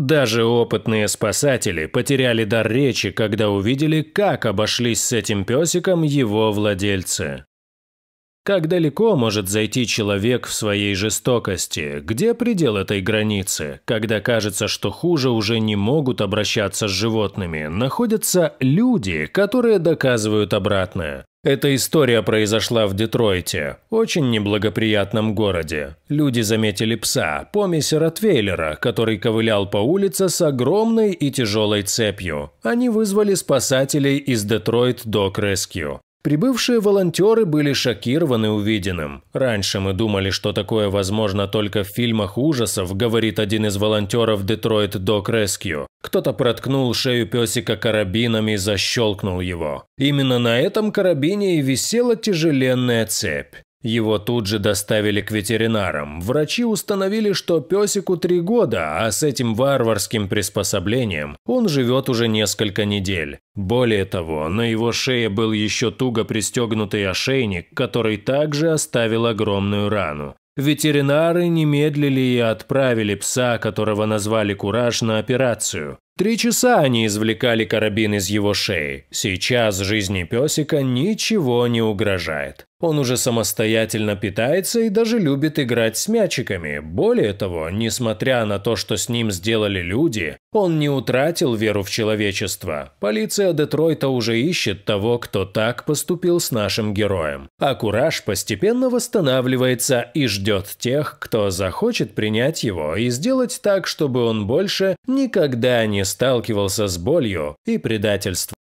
Даже опытные спасатели потеряли дар речи, когда увидели, как обошлись с этим песиком его владельцы. Как далеко может зайти человек в своей жестокости? Где предел этой границы, когда кажется, что хуже уже не могут обращаться с животными? Находятся люди, которые доказывают обратное. Эта история произошла в Детройте, очень неблагоприятном городе. Люди заметили пса, помесь Ротвейлера, который ковылял по улице с огромной и тяжелой цепью. Они вызвали спасателей из Детройт Док Rescue. Прибывшие волонтеры были шокированы увиденным. «Раньше мы думали, что такое возможно только в фильмах ужасов», говорит один из волонтеров Detroit Dog Rescue. Кто-то проткнул шею песика карабином и защелкнул его. Именно на этом карабине и висела тяжеленная цепь. Его тут же доставили к ветеринарам. Врачи установили, что песику три года, а с этим варварским приспособлением он живет уже несколько недель. Более того, на его шее был еще туго пристегнутый ошейник, который также оставил огромную рану. Ветеринары немедлили и отправили пса, которого назвали Кураж, на операцию. Три часа они извлекали карабин из его шеи. Сейчас жизни песика ничего не угрожает. Он уже самостоятельно питается и даже любит играть с мячиками. Более того, несмотря на то, что с ним сделали люди, он не утратил веру в человечество. Полиция Детройта уже ищет того, кто так поступил с нашим героем. А Кураж постепенно восстанавливается и ждет тех, кто захочет принять его и сделать так, чтобы он больше никогда не сталкивался с болью и предательством.